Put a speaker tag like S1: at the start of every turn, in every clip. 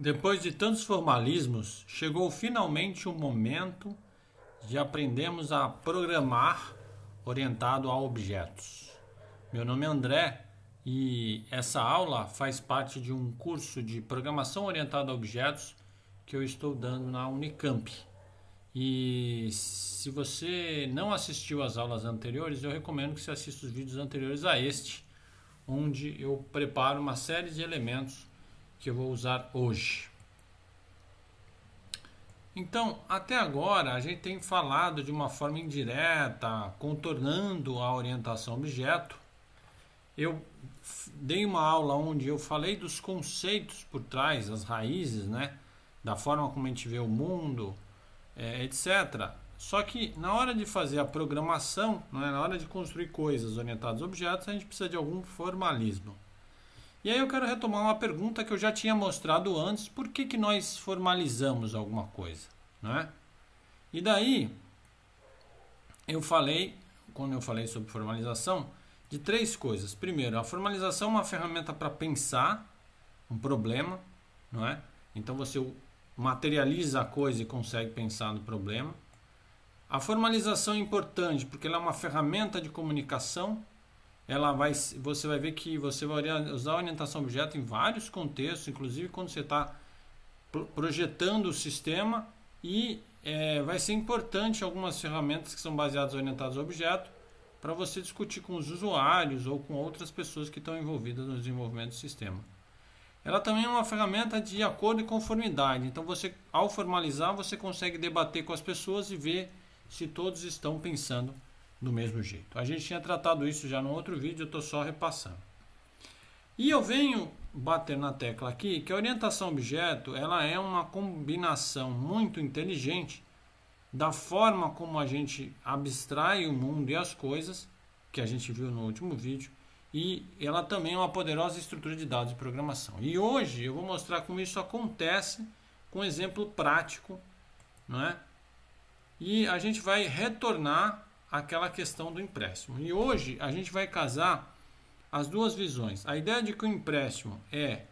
S1: Depois de tantos formalismos, chegou finalmente o momento de aprendermos a programar orientado a objetos. Meu nome é André e essa aula faz parte de um curso de programação orientada a objetos que eu estou dando na Unicamp. E se você não assistiu às aulas anteriores, eu recomendo que você assista os vídeos anteriores a este, onde eu preparo uma série de elementos que eu vou usar hoje. Então, até agora a gente tem falado de uma forma indireta, contornando a orientação objeto. Eu dei uma aula onde eu falei dos conceitos por trás, as raízes, né? Da forma como a gente vê o mundo, é, etc. Só que na hora de fazer a programação, né, na hora de construir coisas orientadas a objetos, a gente precisa de algum formalismo. E aí eu quero retomar uma pergunta que eu já tinha mostrado antes, por que, que nós formalizamos alguma coisa, é? E daí eu falei, quando eu falei sobre formalização, de três coisas. Primeiro, a formalização é uma ferramenta para pensar um problema, não é? Então você materializa a coisa e consegue pensar no problema. A formalização é importante porque ela é uma ferramenta de comunicação ela vai, você vai ver que você vai usar a orientação objeto em vários contextos, inclusive quando você está projetando o sistema e é, vai ser importante algumas ferramentas que são baseadas orientadas a objeto para você discutir com os usuários ou com outras pessoas que estão envolvidas no desenvolvimento do sistema. Ela também é uma ferramenta de acordo e conformidade. Então você, ao formalizar, você consegue debater com as pessoas e ver se todos estão pensando do mesmo jeito. A gente tinha tratado isso já no outro vídeo, eu estou só repassando. E eu venho bater na tecla aqui que a orientação objeto ela é uma combinação muito inteligente da forma como a gente abstrai o mundo e as coisas, que a gente viu no último vídeo, e ela também é uma poderosa estrutura de dados de programação. E hoje eu vou mostrar como isso acontece com um exemplo prático, não é? E a gente vai retornar aquela questão do empréstimo. E hoje a gente vai casar as duas visões. A ideia de que o empréstimo é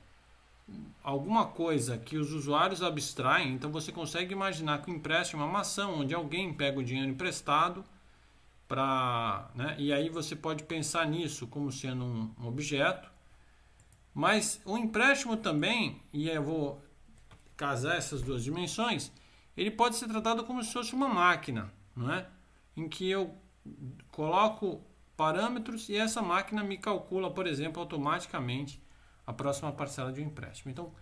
S1: alguma coisa que os usuários abstraem, então você consegue imaginar que o empréstimo é uma ação onde alguém pega o dinheiro emprestado para, né, e aí você pode pensar nisso como sendo um objeto. Mas o empréstimo também, e eu vou casar essas duas dimensões, ele pode ser tratado como se fosse uma máquina, não é? em que eu coloco parâmetros e essa máquina me calcula, por exemplo, automaticamente a próxima parcela de um empréstimo. Então,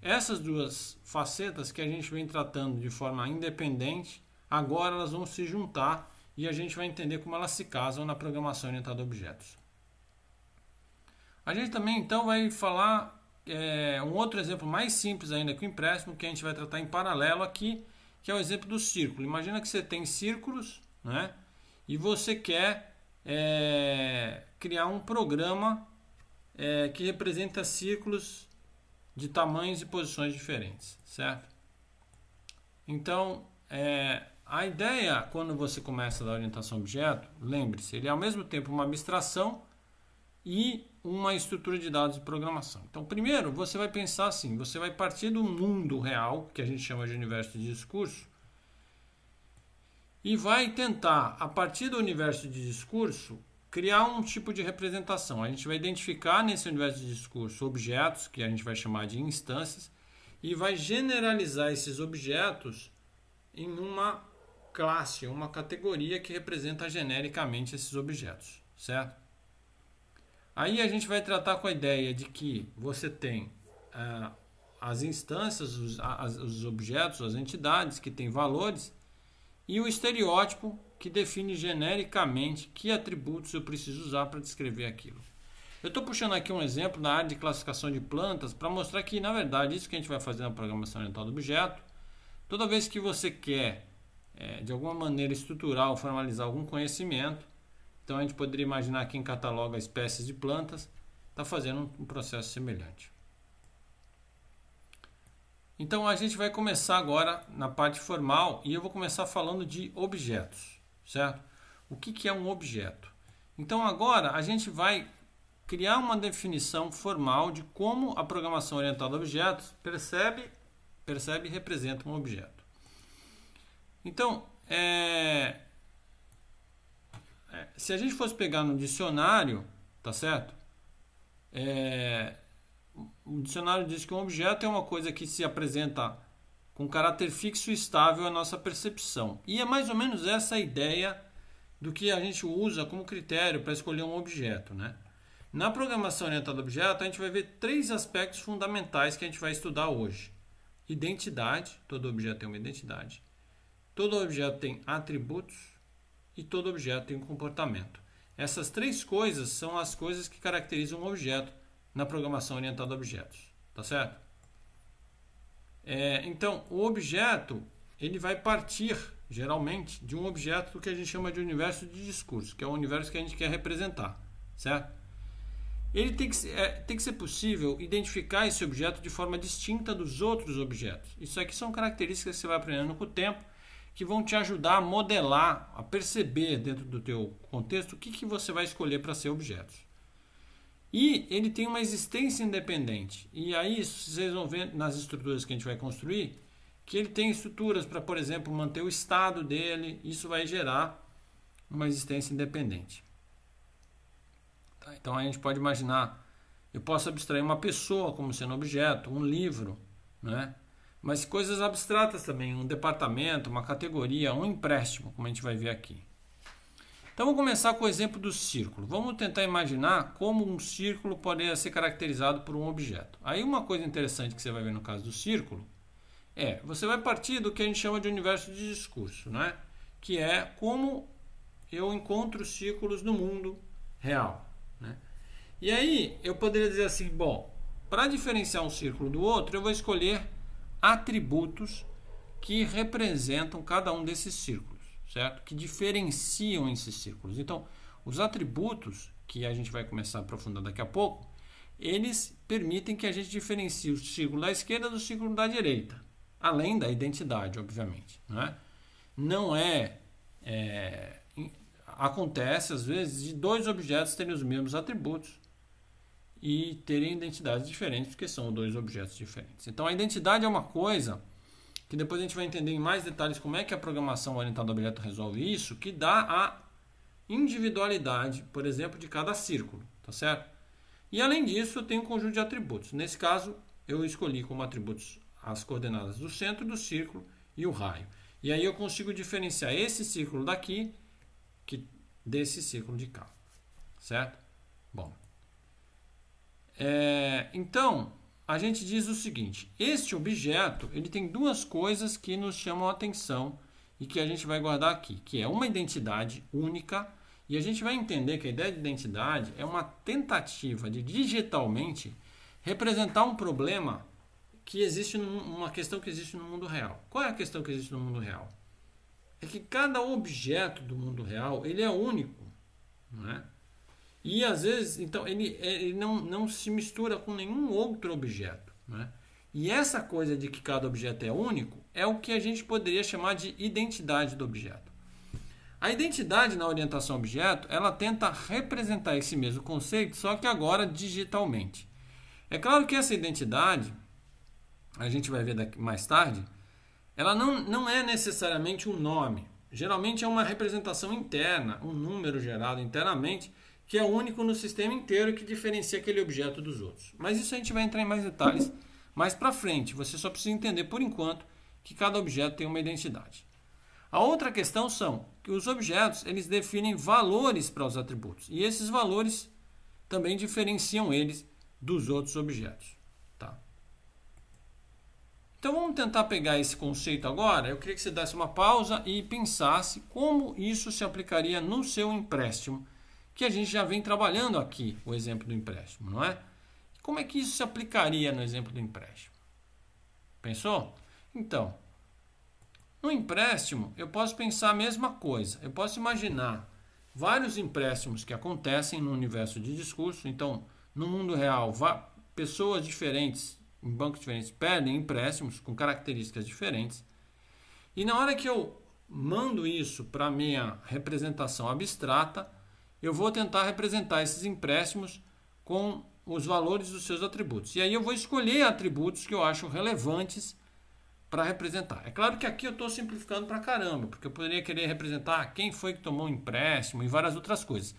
S1: essas duas facetas que a gente vem tratando de forma independente, agora elas vão se juntar e a gente vai entender como elas se casam na programação orientada a objetos. A gente também então vai falar é, um outro exemplo mais simples ainda que o empréstimo, que a gente vai tratar em paralelo aqui, que é o exemplo do círculo. Imagina que você tem círculos né? E você quer é, criar um programa é, que representa círculos de tamanhos e posições diferentes, certo? Então, é, a ideia quando você começa da orientação objeto, lembre-se, ele é ao mesmo tempo uma abstração e uma estrutura de dados de programação. Então, primeiro, você vai pensar assim, você vai partir do mundo real, que a gente chama de universo de discurso, e vai tentar, a partir do universo de discurso, criar um tipo de representação. A gente vai identificar nesse universo de discurso objetos, que a gente vai chamar de instâncias, e vai generalizar esses objetos em uma classe, uma categoria que representa genericamente esses objetos, certo? Aí a gente vai tratar com a ideia de que você tem eh, as instâncias, os, as, os objetos, as entidades que têm valores e o estereótipo, que define genericamente que atributos eu preciso usar para descrever aquilo. Eu estou puxando aqui um exemplo na área de classificação de plantas para mostrar que, na verdade, isso que a gente vai fazer na programação oriental do objeto, toda vez que você quer, é, de alguma maneira, estruturar ou formalizar algum conhecimento, então a gente poderia imaginar que em cataloga espécies de plantas, está fazendo um processo semelhante. Então a gente vai começar agora na parte formal e eu vou começar falando de objetos, certo? O que, que é um objeto? Então agora a gente vai criar uma definição formal de como a programação orientada a objetos percebe, percebe e representa um objeto. Então, é, é se a gente fosse pegar no dicionário, tá certo? É, o dicionário diz que um objeto é uma coisa que se apresenta com caráter fixo e estável à nossa percepção. E é mais ou menos essa a ideia do que a gente usa como critério para escolher um objeto, né? Na programação orientada a objeto, a gente vai ver três aspectos fundamentais que a gente vai estudar hoje. Identidade, todo objeto tem uma identidade. Todo objeto tem atributos e todo objeto tem um comportamento. Essas três coisas são as coisas que caracterizam um objeto na programação orientada a objetos, tá certo? É, então, o objeto ele vai partir geralmente de um objeto que a gente chama de universo de discurso, que é o universo que a gente quer representar, certo? Ele tem que, é, tem que ser possível identificar esse objeto de forma distinta dos outros objetos. Isso aqui são características que você vai aprendendo com o tempo que vão te ajudar a modelar, a perceber dentro do teu contexto o que, que você vai escolher para ser objetos. E ele tem uma existência independente. E aí vocês vão ver nas estruturas que a gente vai construir que ele tem estruturas para, por exemplo, manter o estado dele. Isso vai gerar uma existência independente. Tá? Então a gente pode imaginar, eu posso abstrair uma pessoa como sendo objeto, um livro, né? mas coisas abstratas também, um departamento, uma categoria, um empréstimo, como a gente vai ver aqui. Então vamos começar com o exemplo do círculo. Vamos tentar imaginar como um círculo poderia ser caracterizado por um objeto. Aí uma coisa interessante que você vai ver no caso do círculo é, você vai partir do que a gente chama de universo de discurso, né? Que é como eu encontro círculos no mundo real, né? E aí eu poderia dizer assim, bom, para diferenciar um círculo do outro, eu vou escolher atributos que representam cada um desses círculos certo? Que diferenciam esses círculos. Então, os atributos que a gente vai começar a aprofundar daqui a pouco, eles permitem que a gente diferencie o círculo da esquerda do círculo da direita, além da identidade, obviamente, né? Não é, é acontece às vezes de dois objetos terem os mesmos atributos e terem identidades diferentes, porque são dois objetos diferentes. Então a identidade é uma coisa que depois a gente vai entender em mais detalhes como é que a programação orientada a objeto resolve isso, que dá a individualidade, por exemplo, de cada círculo, tá certo? E além disso, eu tenho um conjunto de atributos. Nesse caso, eu escolhi como atributos as coordenadas do centro do círculo e o raio. E aí eu consigo diferenciar esse círculo daqui que desse círculo de cá, certo? Bom, é, então a gente diz o seguinte: este objeto ele tem duas coisas que nos chamam a atenção e que a gente vai guardar aqui, que é uma identidade única e a gente vai entender que a ideia de identidade é uma tentativa de digitalmente representar um problema que existe numa uma questão que existe no mundo real. Qual é a questão que existe no mundo real? É que cada objeto do mundo real ele é único, não é? E às vezes, então, ele, ele não, não se mistura com nenhum outro objeto. Né? E essa coisa de que cada objeto é único é o que a gente poderia chamar de identidade do objeto. A identidade na orientação objeto, ela tenta representar esse mesmo conceito, só que agora digitalmente. É claro que essa identidade, a gente vai ver daqui, mais tarde, ela não, não é necessariamente um nome. Geralmente é uma representação interna, um número gerado internamente que é único no sistema inteiro e que diferencia aquele objeto dos outros. Mas isso a gente vai entrar em mais detalhes mais para frente. Você só precisa entender por enquanto que cada objeto tem uma identidade. A outra questão são que os objetos eles definem valores para os atributos e esses valores também diferenciam eles dos outros objetos. Tá? Então vamos tentar pegar esse conceito agora. Eu queria que você desse uma pausa e pensasse como isso se aplicaria no seu empréstimo que a gente já vem trabalhando aqui, o exemplo do empréstimo, não é? Como é que isso se aplicaria no exemplo do empréstimo? Pensou? Então, no empréstimo, eu posso pensar a mesma coisa. Eu posso imaginar vários empréstimos que acontecem no universo de discurso. Então, no mundo real, pessoas diferentes, em bancos diferentes, pedem empréstimos com características diferentes. E na hora que eu mando isso para minha representação abstrata, eu vou tentar representar esses empréstimos com os valores dos seus atributos. E aí eu vou escolher atributos que eu acho relevantes para representar. É claro que aqui eu estou simplificando para caramba, porque eu poderia querer representar quem foi que tomou o empréstimo e várias outras coisas.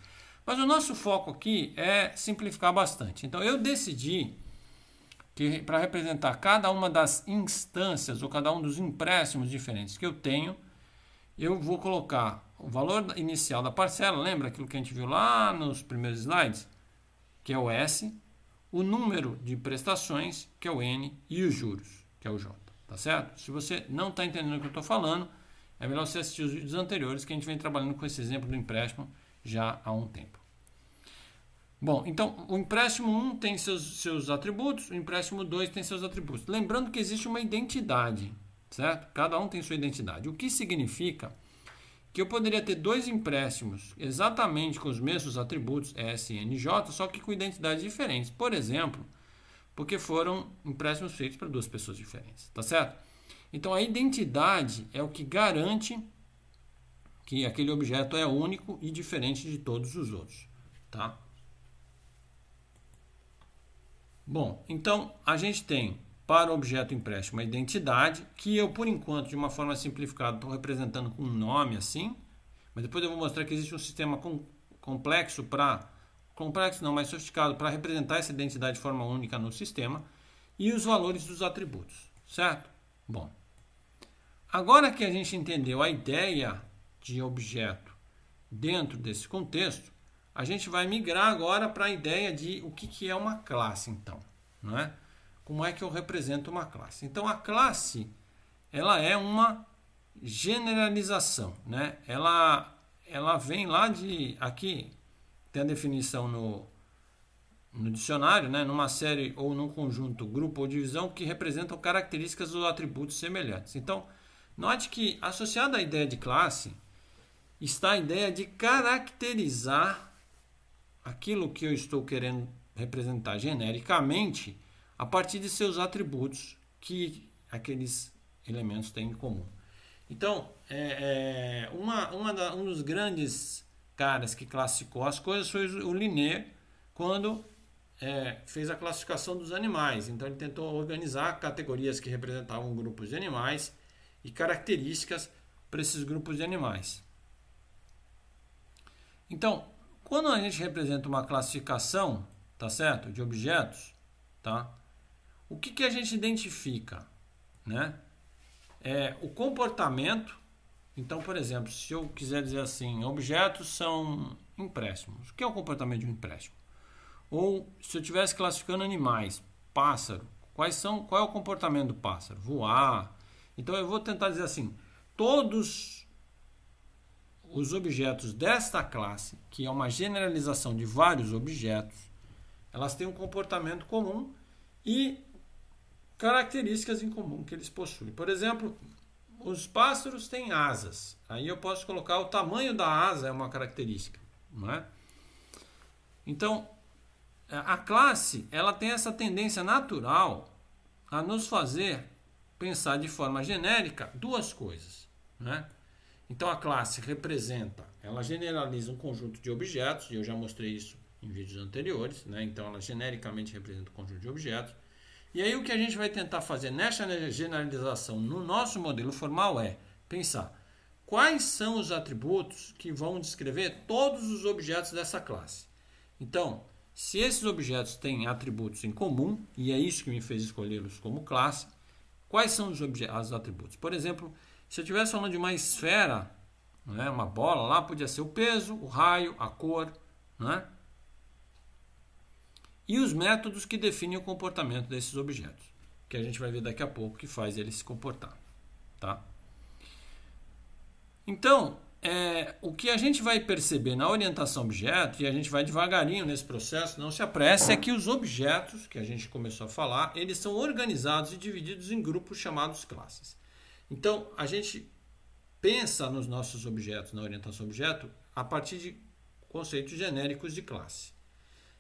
S1: Mas o nosso foco aqui é simplificar bastante. Então eu decidi que para representar cada uma das instâncias ou cada um dos empréstimos diferentes que eu tenho, eu vou colocar o valor inicial da parcela, lembra aquilo que a gente viu lá nos primeiros slides? Que é o S, o número de prestações, que é o N, e os juros, que é o J, tá certo? Se você não está entendendo o que eu estou falando, é melhor você assistir os vídeos anteriores, que a gente vem trabalhando com esse exemplo do empréstimo já há um tempo. Bom, então o empréstimo 1 tem seus, seus atributos, o empréstimo 2 tem seus atributos. Lembrando que existe uma identidade, certo? Cada um tem sua identidade. O que significa que eu poderia ter dois empréstimos exatamente com os mesmos atributos S, SNJ, só que com identidades diferentes. Por exemplo, porque foram empréstimos feitos para duas pessoas diferentes, tá certo? Então a identidade é o que garante que aquele objeto é único e diferente de todos os outros, tá? Bom, então a gente tem para o objeto empréstimo uma identidade, que eu, por enquanto, de uma forma simplificada, estou representando com um nome assim, mas depois eu vou mostrar que existe um sistema com, complexo para. Complexo não, mais sofisticado para representar essa identidade de forma única no sistema e os valores dos atributos, certo? Bom, agora que a gente entendeu a ideia de objeto dentro desse contexto, a gente vai migrar agora para a ideia de o que, que é uma classe, então, não é? como é que eu represento uma classe. Então a classe ela é uma generalização, né? Ela ela vem lá de aqui tem a definição no no dicionário, né, numa série ou num conjunto, grupo ou divisão que representam características ou atributos semelhantes. Então, note que associada à ideia de classe está a ideia de caracterizar aquilo que eu estou querendo representar genericamente a partir de seus atributos que aqueles elementos têm em comum. Então, é, é, uma, uma da, um dos grandes caras que classificou as coisas foi o Linné, quando é, fez a classificação dos animais. Então, ele tentou organizar categorias que representavam grupos de animais e características para esses grupos de animais. Então, quando a gente representa uma classificação, tá certo, de objetos, tá? o que, que a gente identifica? Né? É o comportamento. Então, por exemplo, se eu quiser dizer assim, objetos são empréstimos. O que é o comportamento de um empréstimo? Ou se eu estivesse classificando animais, pássaro, quais são, qual é o comportamento do pássaro? Voar. Então eu vou tentar dizer assim, todos os objetos desta classe, que é uma generalização de vários objetos, elas têm um comportamento comum e características em comum que eles possuem. Por exemplo, os pássaros têm asas. Aí eu posso colocar o tamanho da asa é uma característica, não é? Então, é, a classe, ela tem essa tendência natural a nos fazer pensar de forma genérica duas coisas, né? Então a classe representa, ela generaliza um conjunto de objetos, e eu já mostrei isso em vídeos anteriores, né? Então ela genericamente representa um conjunto de objetos. E aí o que a gente vai tentar fazer nesta generalização no nosso modelo formal é pensar quais são os atributos que vão descrever todos os objetos dessa classe. Então, se esses objetos têm atributos em comum, e é isso que me fez escolhê-los como classe, quais são os, os atributos? Por exemplo, se eu estivesse falando de uma esfera, né, uma bola lá, podia ser o peso, o raio, a cor, né? e os métodos que definem o comportamento desses objetos, que a gente vai ver daqui a pouco que faz ele se comportar, tá? Então, é, o que a gente vai perceber na orientação objeto, e a gente vai devagarinho nesse processo, não se apresse, é que os objetos, que a gente começou a falar, eles são organizados e divididos em grupos chamados classes. Então, a gente pensa nos nossos objetos na orientação objeto a partir de conceitos genéricos de classe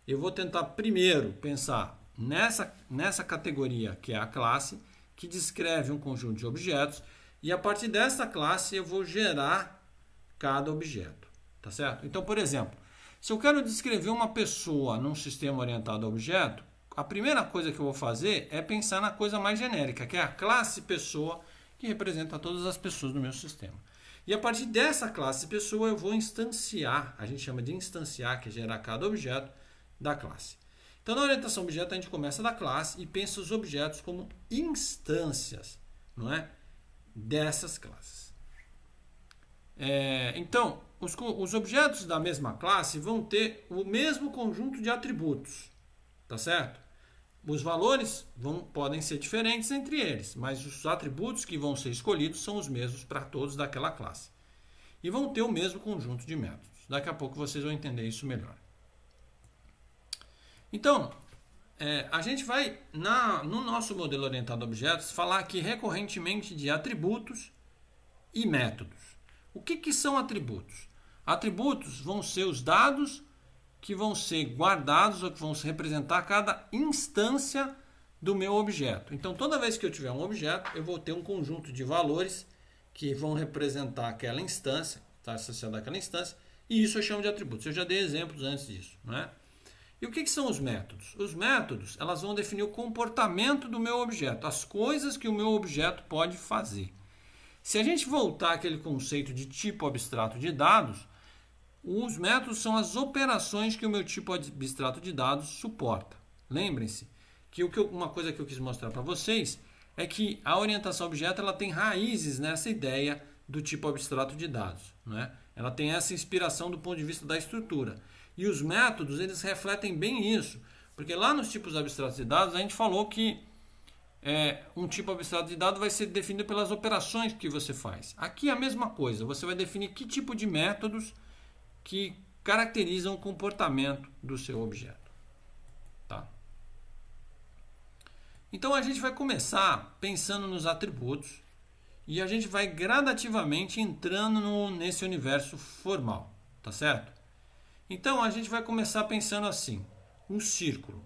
S1: eu vou tentar primeiro pensar nessa, nessa categoria, que é a classe, que descreve um conjunto de objetos, e a partir dessa classe eu vou gerar cada objeto, tá certo? Então, por exemplo, se eu quero descrever uma pessoa num sistema orientado a objeto, a primeira coisa que eu vou fazer é pensar na coisa mais genérica, que é a classe pessoa, que representa todas as pessoas no meu sistema. E a partir dessa classe pessoa eu vou instanciar, a gente chama de instanciar, que é gerar cada objeto, da classe. Então, na orientação objeto, a gente começa da classe e pensa os objetos como instâncias, não é? Dessas classes. É, então, os, os objetos da mesma classe vão ter o mesmo conjunto de atributos, tá certo? Os valores vão, podem ser diferentes entre eles, mas os atributos que vão ser escolhidos são os mesmos para todos daquela classe. E vão ter o mesmo conjunto de métodos. Daqui a pouco vocês vão entender isso melhor. Então, é, a gente vai, na, no nosso modelo orientado a objetos, falar aqui recorrentemente de atributos e métodos. O que, que são atributos? Atributos vão ser os dados que vão ser guardados ou que vão representar cada instância do meu objeto. Então, toda vez que eu tiver um objeto, eu vou ter um conjunto de valores que vão representar aquela instância, está associada àquela instância, e isso eu chamo de atributos. Eu já dei exemplos antes disso, né? E o que, que, são os métodos? Os métodos elas vão definir o comportamento do meu objeto, as coisas que o meu objeto pode fazer. Se a gente voltar aquele conceito de tipo abstrato de dados, os métodos são as operações que o meu tipo abstrato de dados suporta. Lembrem-se que, o que eu, uma coisa que eu quis mostrar para vocês é que a orientação objeto ela tem raízes nessa ideia do tipo abstrato de dados. Né? Ela tem essa inspiração do ponto de vista da estrutura. E os métodos, eles refletem bem isso. Porque lá nos tipos abstratos de dados, a gente falou que é, um tipo abstrato de dado vai ser definido pelas operações que você faz. Aqui é a mesma coisa, você vai definir que tipo de métodos que caracterizam o comportamento do seu objeto. Tá? Então a gente vai começar pensando nos atributos e a gente vai gradativamente entrando no, nesse universo formal, tá certo? Então a gente vai começar pensando assim: um círculo.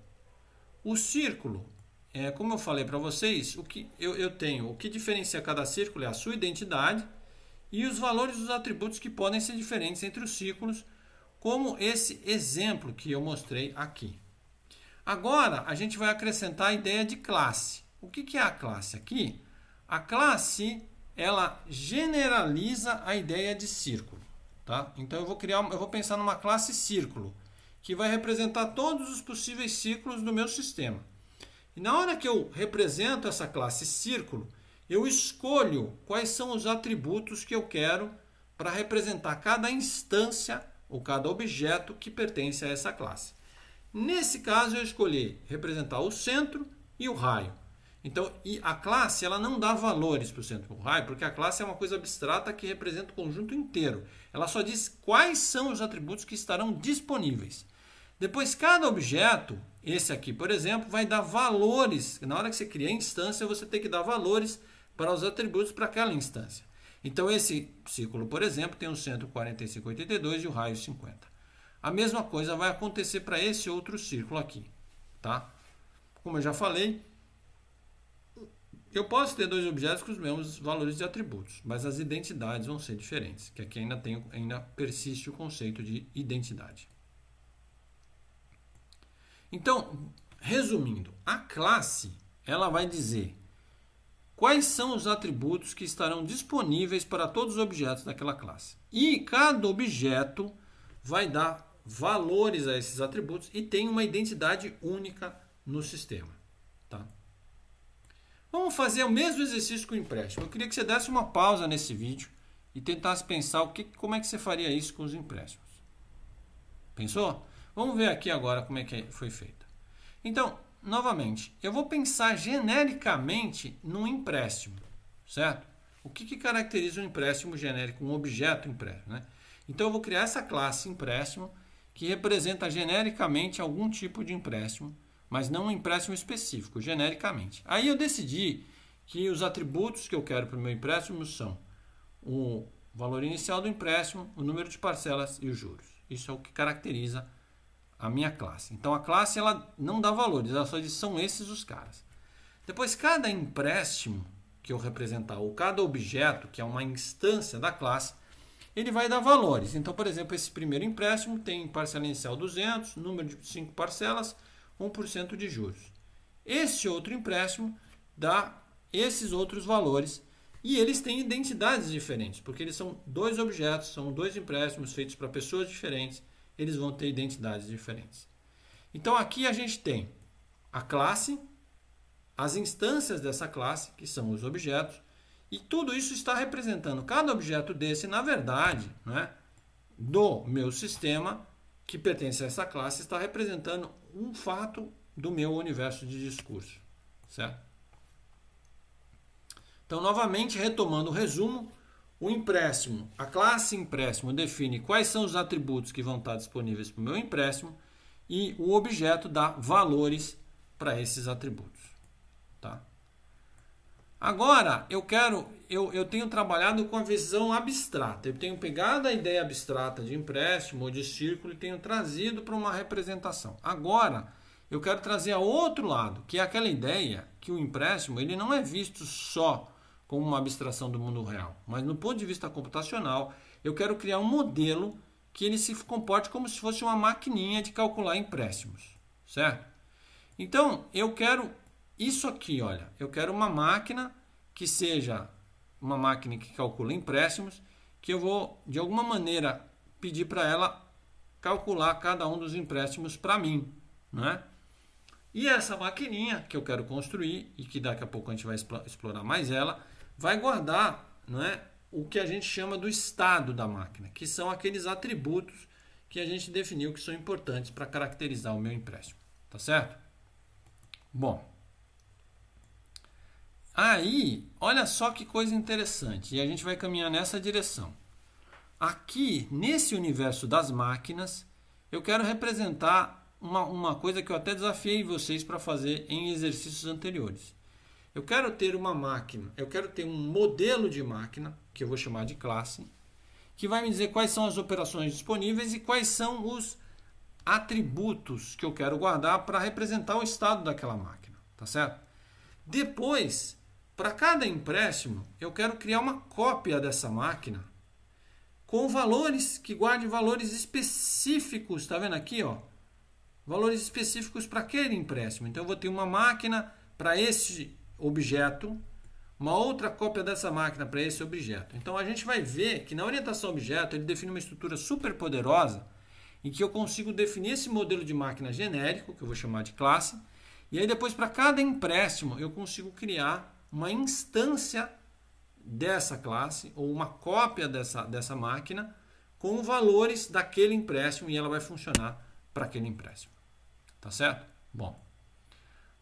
S1: O círculo, é, como eu falei para vocês, o que eu, eu tenho, o que diferencia cada círculo é a sua identidade e os valores dos atributos que podem ser diferentes entre os círculos, como esse exemplo que eu mostrei aqui. Agora a gente vai acrescentar a ideia de classe. O que, que é a classe aqui? A classe ela generaliza a ideia de círculo. Tá? Então eu vou criar, eu vou pensar numa classe círculo que vai representar todos os possíveis círculos do meu sistema. E na hora que eu represento essa classe círculo, eu escolho quais são os atributos que eu quero para representar cada instância ou cada objeto que pertence a essa classe. Nesse caso, eu escolhi representar o centro e o raio. Então, a classe ela não dá valores para o centro raio porque a classe é uma coisa abstrata que representa o conjunto inteiro. Ela só diz quais são os atributos que estarão disponíveis. Depois, cada objeto, esse aqui, por exemplo, vai dar valores. Na hora que você cria a instância, você tem que dar valores para os atributos para aquela instância. Então, esse círculo por exemplo, tem o um centro 4582 e o raio 50. A mesma coisa vai acontecer para esse outro círculo aqui. Tá? Como eu já falei, eu posso ter dois objetos com os mesmos valores de atributos, mas as identidades vão ser diferentes, que aqui é ainda, tem, ainda persiste o conceito de identidade. Então, resumindo, a classe ela vai dizer quais são os atributos que estarão disponíveis para todos os objetos daquela classe. E cada objeto vai dar valores a esses atributos e tem uma identidade única no sistema. Vamos fazer o mesmo exercício com o empréstimo. Eu queria que você desse uma pausa nesse vídeo e tentasse pensar o que, como é que você faria isso com os empréstimos. Pensou? Vamos ver aqui agora como é que é, foi feito. Então, novamente, eu vou pensar genericamente num empréstimo, certo? O que, que caracteriza um empréstimo genérico, um objeto empréstimo, né? Então, eu vou criar essa classe empréstimo que representa genericamente algum tipo de empréstimo mas não um empréstimo específico, genericamente. Aí eu decidi que os atributos que eu quero para o meu empréstimo são o valor inicial do empréstimo, o número de parcelas e os juros. Isso é o que caracteriza a minha classe. Então a classe ela não dá valores, ela só diz são esses os caras. Depois cada empréstimo que eu representar ou cada objeto que é uma instância da classe, ele vai dar valores. Então, por exemplo, esse primeiro empréstimo tem parcela inicial 200, número de 5 parcelas, 1% de juros. Este outro empréstimo dá esses outros valores e eles têm identidades diferentes, porque eles são dois objetos, são dois empréstimos feitos para pessoas diferentes, eles vão ter identidades diferentes. Então aqui a gente tem a classe, as instâncias dessa classe, que são os objetos, e tudo isso está representando cada objeto desse, na verdade, né, do meu sistema que pertence a essa classe, está representando um fato do meu universo de discurso, certo? Então, novamente, retomando o resumo, o empréstimo, a classe empréstimo define quais são os atributos que vão estar disponíveis para o meu empréstimo e o objeto dá valores para esses atributos. Agora, eu quero, eu, eu tenho trabalhado com a visão abstrata. Eu tenho pegado a ideia abstrata de empréstimo ou de círculo e tenho trazido para uma representação. Agora, eu quero trazer a outro lado, que é aquela ideia que o empréstimo ele não é visto só como uma abstração do mundo real, mas no ponto de vista computacional, eu quero criar um modelo que ele se comporte como se fosse uma maquininha de calcular empréstimos, certo? Então, eu quero isso aqui, olha, eu quero uma máquina que seja uma máquina que calcula empréstimos, que eu vou de alguma maneira pedir para ela calcular cada um dos empréstimos para mim, né? E essa maquininha que eu quero construir e que daqui a pouco a gente vai explorar mais ela, vai guardar, né, o que a gente chama do estado da máquina, que são aqueles atributos que a gente definiu que são importantes para caracterizar o meu empréstimo, tá certo? Bom, Aí, olha só que coisa interessante, e a gente vai caminhar nessa direção. Aqui, nesse universo das máquinas, eu quero representar uma, uma coisa que eu até desafiei vocês para fazer em exercícios anteriores. Eu quero ter uma máquina, eu quero ter um modelo de máquina, que eu vou chamar de classe, que vai me dizer quais são as operações disponíveis e quais são os atributos que eu quero guardar para representar o estado daquela máquina, tá certo? Depois, para cada empréstimo, eu quero criar uma cópia dessa máquina com valores que guarde valores específicos, está vendo aqui, ó? Valores específicos para aquele empréstimo. Então eu vou ter uma máquina para esse objeto, uma outra cópia dessa máquina para esse objeto. Então a gente vai ver que na orientação objeto ele define uma estrutura super poderosa em que eu consigo definir esse modelo de máquina genérico, que eu vou chamar de classe, e aí depois para cada empréstimo eu consigo criar uma instância dessa classe ou uma cópia dessa, dessa máquina com valores daquele empréstimo e ela vai funcionar para aquele empréstimo. Tá certo? Bom.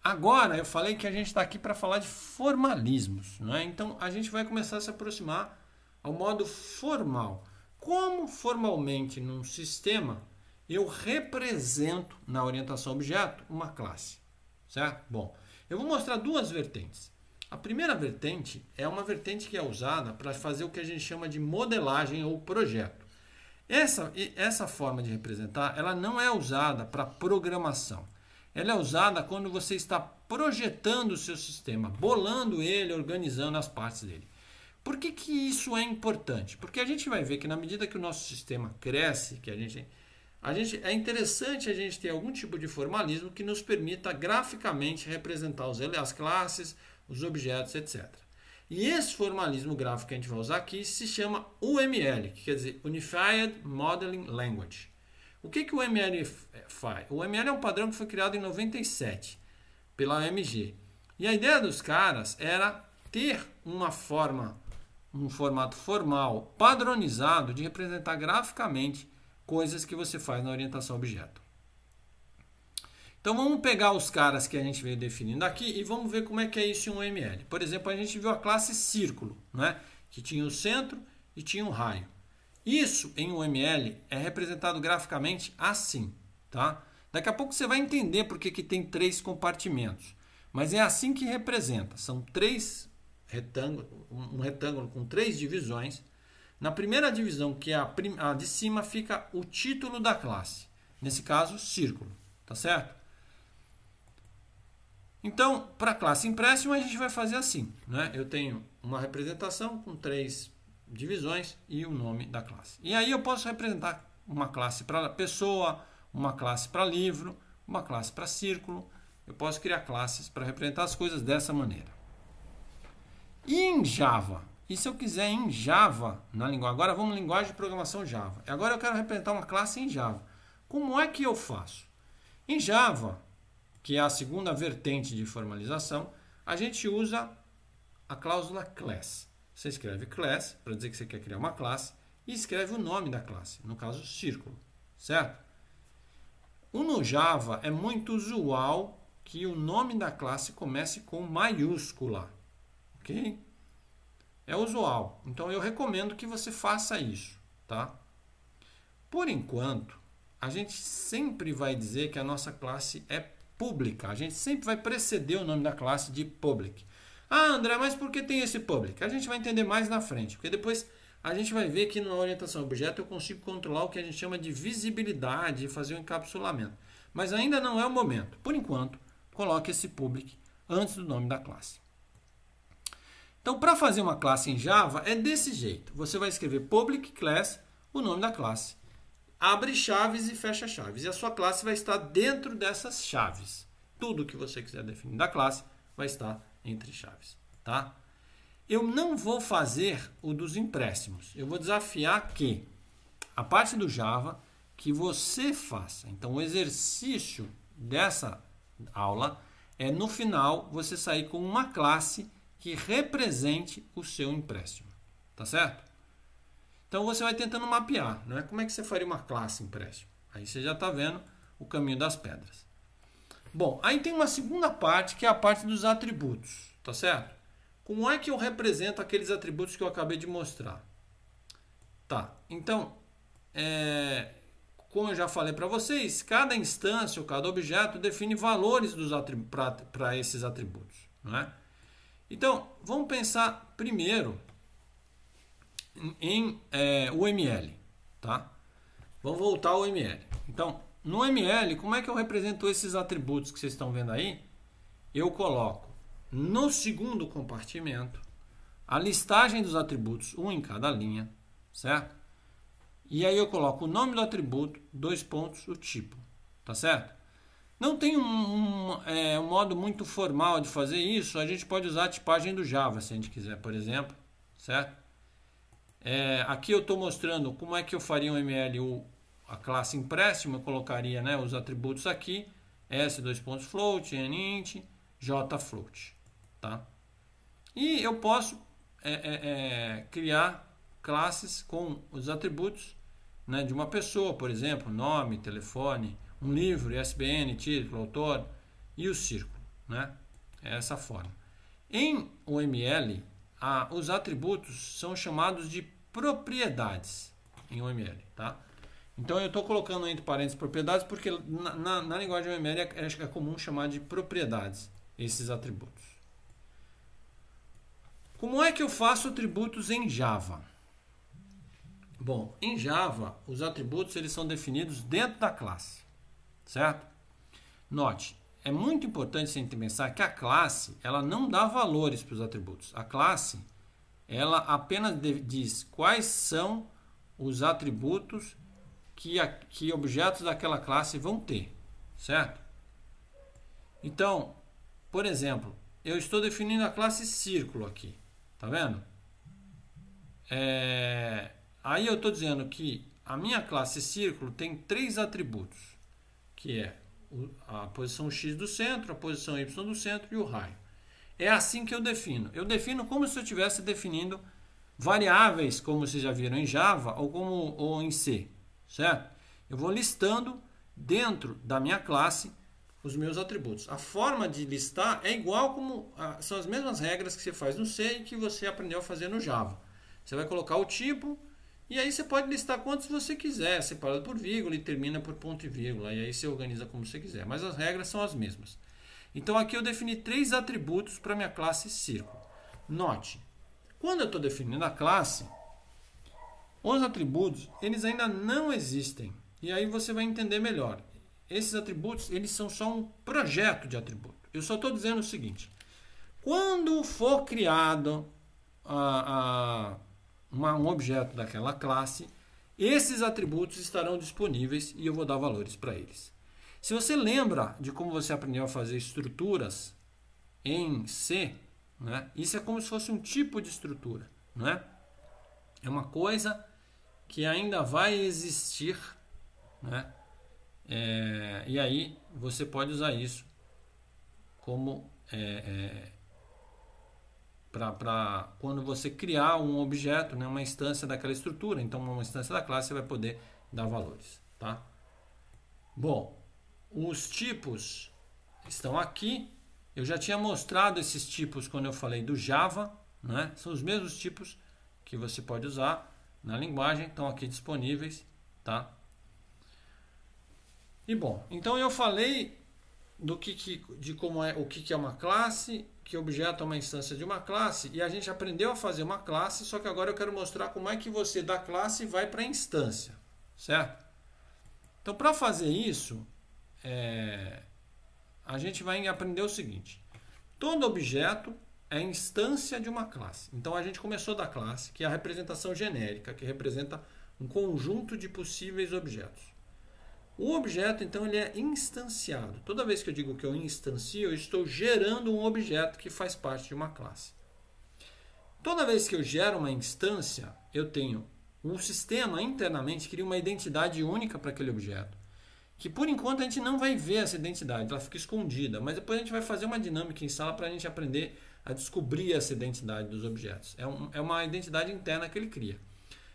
S1: Agora eu falei que a gente está aqui para falar de formalismos, né? Então a gente vai começar a se aproximar ao modo formal. Como formalmente num sistema eu represento na orientação objeto uma classe, certo? Bom, eu vou mostrar duas vertentes. A primeira vertente é uma vertente que é usada para fazer o que a gente chama de modelagem ou projeto. Essa, essa forma de representar, ela não é usada para programação. Ela é usada quando você está projetando o seu sistema, bolando ele, organizando as partes dele. Por que, que isso é importante? Porque a gente vai ver que na medida que o nosso sistema cresce, que a gente, a gente é interessante a gente ter algum tipo de formalismo que nos permita graficamente representar os, as classes, os objetos, etc. E esse formalismo gráfico que a gente vai usar aqui se chama UML, que quer dizer Unified Modeling Language. O que, que o UML é, faz? O UML é um padrão que foi criado em 97 pela AMG. E a ideia dos caras era ter uma forma, um formato formal, padronizado de representar graficamente coisas que você faz na orientação objeto. Então vamos pegar os caras que a gente veio definindo aqui e vamos ver como é que é isso em um ML. Por exemplo, a gente viu a classe círculo, né? que tinha o centro e tinha um raio. Isso em um ML é representado graficamente assim. Tá? Daqui a pouco você vai entender porque que tem três compartimentos. Mas é assim que representa. São três retângulos, um retângulo com três divisões. Na primeira divisão, que é a, a de cima, fica o título da classe. Nesse caso, círculo. Tá certo? Então, para a classe empréstimo, a gente vai fazer assim. Né? Eu tenho uma representação com três divisões e o nome da classe. E aí eu posso representar uma classe para pessoa, uma classe para livro, uma classe para círculo. Eu posso criar classes para representar as coisas dessa maneira. E em Java? E se eu quiser em Java, na linguagem, agora vamos linguagem de programação Java. Agora eu quero representar uma classe em Java. Como é que eu faço? Em Java, que é a segunda vertente de formalização, a gente usa a cláusula class. Você escreve class para dizer que você quer criar uma classe e escreve o nome da classe, no caso, círculo, certo? no Java é muito usual que o nome da classe comece com maiúscula, ok? É usual. Então eu recomendo que você faça isso, tá? Por enquanto, a gente sempre vai dizer que a nossa classe é pública. A gente sempre vai preceder o nome da classe de public. Ah, André, mas por que tem esse public? A gente vai entender mais na frente, porque depois a gente vai ver que na orientação objeto eu consigo controlar o que a gente chama de visibilidade e fazer o um encapsulamento. Mas ainda não é o momento. Por enquanto, coloque esse public antes do nome da classe. Então, para fazer uma classe em Java, é desse jeito. Você vai escrever public class, o nome da classe abre chaves e fecha chaves. E a sua classe vai estar dentro dessas chaves. Tudo que você quiser definir da classe vai estar entre chaves, tá? Eu não vou fazer o dos empréstimos. Eu vou desafiar que a parte do Java que você faça. Então, o exercício dessa aula é no final você sair com uma classe que represente o seu empréstimo, tá certo? Então você vai tentando mapear, não é? Como é que você faria uma classe empréstimo? Aí você já está vendo o caminho das pedras. Bom, aí tem uma segunda parte que é a parte dos atributos, tá certo? Como é que eu represento aqueles atributos que eu acabei de mostrar? Tá, então, é, como eu já falei para vocês, cada instância ou cada objeto define valores para esses atributos, né? Então, vamos pensar primeiro em é, UML, tá? Vamos voltar ao UML. Então, no UML, como é que eu represento esses atributos que vocês estão vendo aí? Eu coloco no segundo compartimento a listagem dos atributos, um em cada linha, certo? E aí eu coloco o nome do atributo, dois pontos, o tipo, tá certo? Não tem um, um, é, um modo muito formal de fazer isso, a gente pode usar a tipagem do Java, se a gente quiser, por exemplo, certo? É, aqui eu estou mostrando como é que eu faria um ML, a classe empréstimo, eu colocaria né, os atributos aqui, S dois pontos float, nint, J float, tá? E eu posso é, é, é, criar classes com os atributos né, de uma pessoa, por exemplo, nome, telefone, um livro, ISBN, título, autor e o círculo, né? É essa forma. Em OML, a, os atributos são chamados de propriedades em OML, tá? Então eu estou colocando entre parênteses propriedades porque na, na, na linguagem OML é, é, é comum chamar de propriedades esses atributos. Como é que eu faço atributos em Java? Bom, em Java, os atributos eles são definidos dentro da classe, certo? Note, é muito importante você pensar que a classe ela não dá valores para os atributos. A classe ela apenas diz quais são os atributos que, a, que objetos daquela classe vão ter, certo? Então, por exemplo, eu estou definindo a classe círculo aqui, tá vendo? É, aí eu estou dizendo que a minha classe círculo tem três atributos, que é a posição x do centro, a posição y do centro e o raio. É assim que eu defino. Eu defino como se eu estivesse definindo variáveis, como vocês já viram em Java ou, como, ou em C, certo? Eu vou listando dentro da minha classe os meus atributos. A forma de listar é igual como a, são as mesmas regras que você faz no C e que você aprendeu a fazer no Java. Você vai colocar o tipo e aí você pode listar quantos você quiser, separado por vírgula e termina por ponto e vírgula. E aí você organiza como você quiser. Mas as regras são as mesmas. Então aqui eu defini três atributos para minha classe círculo. Note, quando eu estou definindo a classe, os atributos eles ainda não existem. E aí você vai entender melhor. Esses atributos eles são só um projeto de atributo. Eu só estou dizendo o seguinte: quando for criado a, a, uma, um objeto daquela classe, esses atributos estarão disponíveis e eu vou dar valores para eles. Se você lembra de como você aprendeu a fazer estruturas em C, né? isso é como se fosse um tipo de estrutura. Né? É uma coisa que ainda vai existir. Né? É, e aí você pode usar isso como é, é, para quando você criar um objeto, né, uma instância daquela estrutura. Então, uma instância da classe, você vai poder dar valores. Tá? Bom, os tipos estão aqui. Eu já tinha mostrado esses tipos quando eu falei do Java, né? São os mesmos tipos que você pode usar na linguagem, estão aqui disponíveis, tá? E bom, então eu falei do que, que de como é o que, que é uma classe, que objeto é uma instância de uma classe, e a gente aprendeu a fazer uma classe, só que agora eu quero mostrar como é que você da classe vai para a instância, certo? Então, para fazer isso, é, a gente vai aprender o seguinte: todo objeto é instância de uma classe. Então a gente começou da classe, que é a representação genérica, que representa um conjunto de possíveis objetos. O objeto, então, ele é instanciado. Toda vez que eu digo que eu instancio, eu estou gerando um objeto que faz parte de uma classe. Toda vez que eu gero uma instância, eu tenho um sistema internamente que cria uma identidade única para aquele objeto que por enquanto a gente não vai ver essa identidade, ela fica escondida, mas depois a gente vai fazer uma dinâmica em sala para a gente aprender a descobrir essa identidade dos objetos. É, um, é uma identidade interna que ele cria.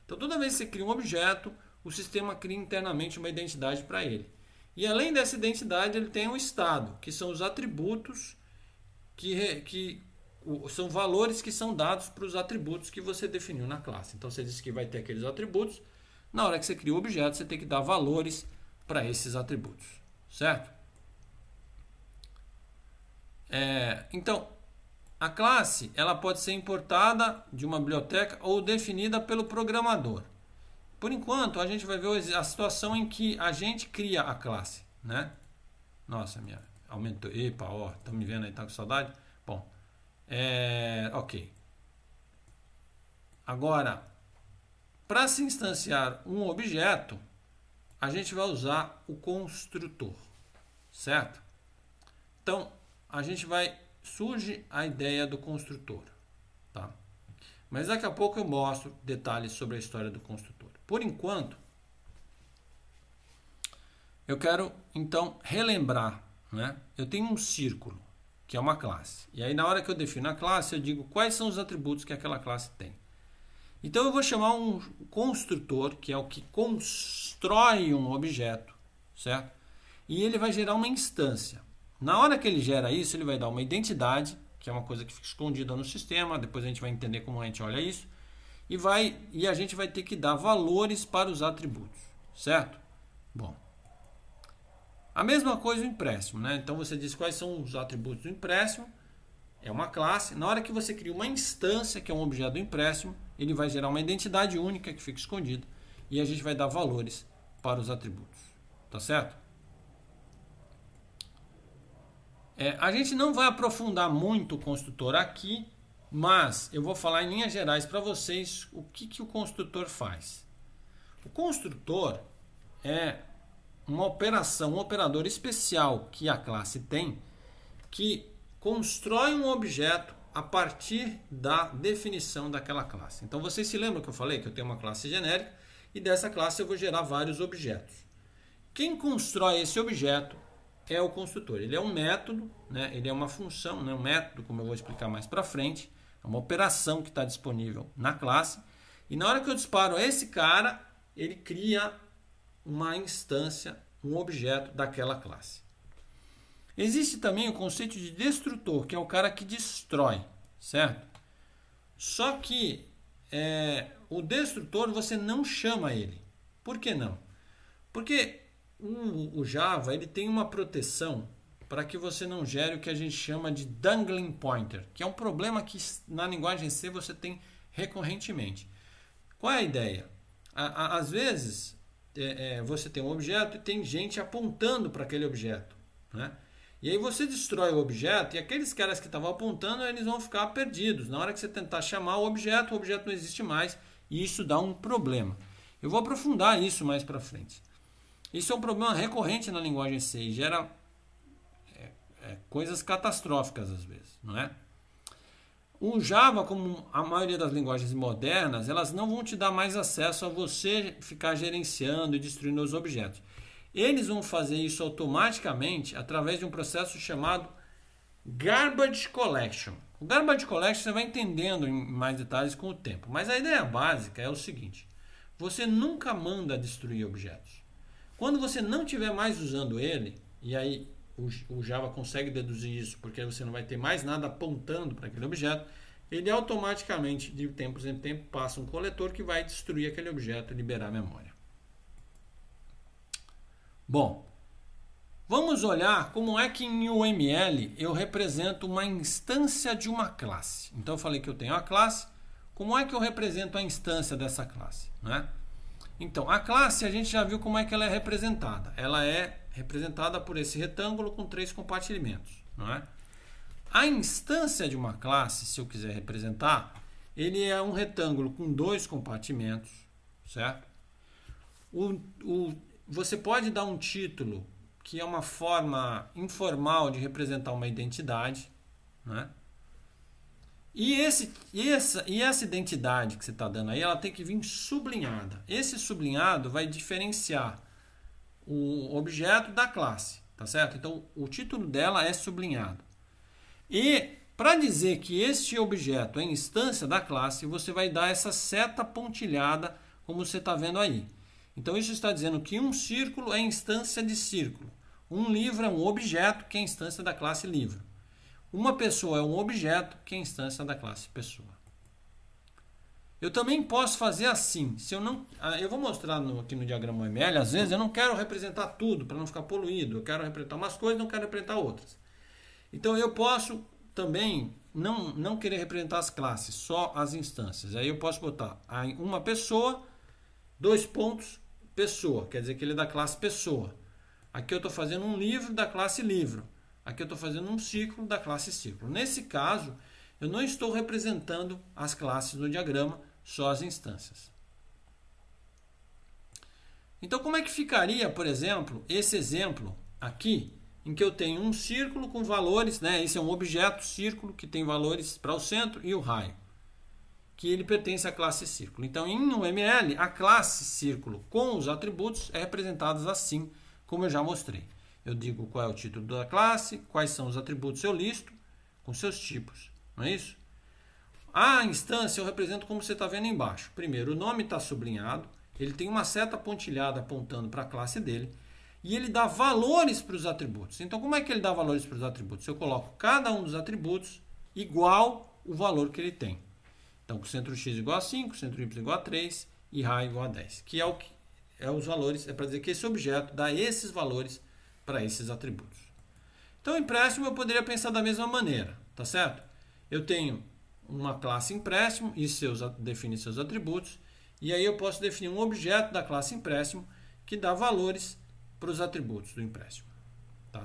S1: Então toda vez que você cria um objeto, o sistema cria internamente uma identidade para ele. E além dessa identidade, ele tem um estado, que são os atributos que, que são valores que são dados para os atributos que você definiu na classe. Então você disse que vai ter aqueles atributos. Na hora que você cria o objeto, você tem que dar valores para esses atributos, certo? É, então, a classe ela pode ser importada de uma biblioteca ou definida pelo programador. Por enquanto, a gente vai ver a situação em que a gente cria a classe, né? Nossa, minha aumentou. Epa, ó, estão me vendo aí, tá com saudade? Bom, é, ok. Agora, para se instanciar um objeto, a gente vai usar o construtor, certo? Então, a gente vai surge a ideia do construtor, tá? Mas daqui a pouco eu mostro detalhes sobre a história do construtor. Por enquanto, eu quero então relembrar, né? Eu tenho um círculo, que é uma classe. E aí na hora que eu defino a classe, eu digo quais são os atributos que aquela classe tem. Então eu vou chamar um construtor, que é o que constrói um objeto, certo? E ele vai gerar uma instância. Na hora que ele gera isso, ele vai dar uma identidade, que é uma coisa que fica escondida no sistema, depois a gente vai entender como a gente olha isso, e vai e a gente vai ter que dar valores para os atributos, certo? Bom. A mesma coisa o empréstimo, né? Então você diz quais são os atributos do empréstimo, é uma classe. Na hora que você cria uma instância, que é um objeto do empréstimo, ele vai gerar uma identidade única que fica escondida e a gente vai dar valores para os atributos. Tá certo? É, a gente não vai aprofundar muito o construtor aqui, mas eu vou falar em linhas gerais para vocês o que, que o construtor faz. O construtor é uma operação, um operador especial que a classe tem que constrói um objeto a partir da definição daquela classe. Então vocês se lembram que eu falei que eu tenho uma classe genérica e dessa classe eu vou gerar vários objetos. Quem constrói esse objeto é o construtor. Ele é um método, né? ele é uma função, né? um método, como eu vou explicar mais para frente, é uma operação que está disponível na classe. E na hora que eu disparo esse cara, ele cria uma instância, um objeto daquela classe. Existe também o conceito de destrutor, que é o cara que destrói, certo? Só que é, o destrutor você não chama ele. Por que não? Porque o, o Java ele tem uma proteção para que você não gere o que a gente chama de dangling pointer, que é um problema que na linguagem C você tem recorrentemente. Qual é a ideia? às vezes é, é, você tem um objeto e tem gente apontando para aquele objeto, né? E aí você destrói o objeto e aqueles caras que estavam apontando, eles vão ficar perdidos. Na hora que você tentar chamar o objeto, o objeto não existe mais e isso dá um problema. Eu vou aprofundar isso mais para frente. Isso é um problema recorrente na linguagem C gera é, é, coisas catastróficas às vezes, não é? O Java, como a maioria das linguagens modernas, elas não vão te dar mais acesso a você ficar gerenciando e destruindo os objetos. Eles vão fazer isso automaticamente através de um processo chamado Garbage Collection. O Garbage Collection você vai entendendo em mais detalhes com o tempo, mas a ideia básica é o seguinte: você nunca manda destruir objetos. Quando você não tiver mais usando ele, e aí o, Java consegue deduzir isso porque você não vai ter mais nada apontando para aquele objeto, ele automaticamente, de tempos em tempo, passa um coletor que vai destruir aquele objeto e liberar a memória. Bom, vamos olhar como é que em UML eu represento uma instância de uma classe. Então eu falei que eu tenho a classe, como é que eu represento a instância dessa classe? Né? Então, a classe a gente já viu como é que ela é representada. Ela é representada por esse retângulo com três compartimentos. É? A instância de uma classe, se eu quiser representar, ele é um retângulo com dois compartimentos, certo? O, o você pode dar um título que é uma forma informal de representar uma identidade, né? E, esse, e, essa, e essa identidade que você está dando aí, ela tem que vir sublinhada. Esse sublinhado vai diferenciar o objeto da classe, tá certo? Então, o título dela é sublinhado. E para dizer que este objeto é instância da classe, você vai dar essa seta pontilhada, como você está vendo aí. Então isso está dizendo que um círculo é instância de círculo. Um livro é um objeto que é instância da classe livro. Uma pessoa é um objeto que é instância da classe pessoa. Eu também posso fazer assim. Se eu não, ah, eu vou mostrar no, aqui no diagrama ML, Às vezes eu não quero representar tudo para não ficar poluído. Eu quero representar umas coisas, não quero representar outras. Então eu posso também não não querer representar as classes, só as instâncias. Aí eu posso botar uma pessoa, dois pontos, pessoa, quer dizer que ele é da classe pessoa. Aqui eu estou fazendo um livro da classe livro. Aqui eu estou fazendo um ciclo da classe ciclo. Nesse caso, eu não estou representando as classes no diagrama, só as instâncias. Então, como é que ficaria, por exemplo, esse exemplo aqui, em que eu tenho um círculo com valores, né? Esse é um objeto círculo que tem valores para o centro e o raio que ele pertence à classe círculo. Então, em um ML, a classe círculo com os atributos é representada assim, como eu já mostrei. Eu digo qual é o título da classe, quais são os atributos eu listo, com seus tipos, não é isso? A instância eu represento como você está vendo embaixo. Primeiro, o nome está sublinhado, ele tem uma seta pontilhada apontando para a classe dele, e ele dá valores para os atributos. Então, como é que ele dá valores para os atributos? Eu coloco cada um dos atributos igual o valor que ele tem. Então, o centro x igual a 5, centro y igual a 3 e raio igual a 10, que é o que é os valores, é para dizer que esse objeto dá esses valores para esses atributos. Então, empréstimo eu poderia pensar da mesma maneira, tá certo? Eu tenho uma classe empréstimo e seus define seus atributos, e aí eu posso definir um objeto da classe empréstimo que dá valores para os atributos do empréstimo, tá?